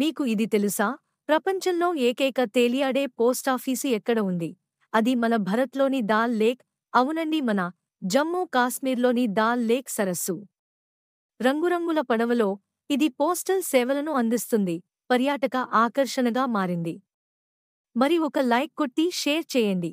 మీకు ఇది తెలుసా ప్రపంచంలో ఏకైక తేలియాడే పోస్టాఫీసు ఎక్కడ ఉంది అది మన భరత్లోని దాల్ లేక్ అవునండి మన జమ్మూ కాశ్మీర్లోని దాల్ లేక్ సరస్సు రంగురంగుల పడవలో ఇది పోస్టల్ సేవలను అందిస్తుంది పర్యాటక ఆకర్షణగా మారింది మరి ఒక లైక్ కొట్టి షేర్ చేయండి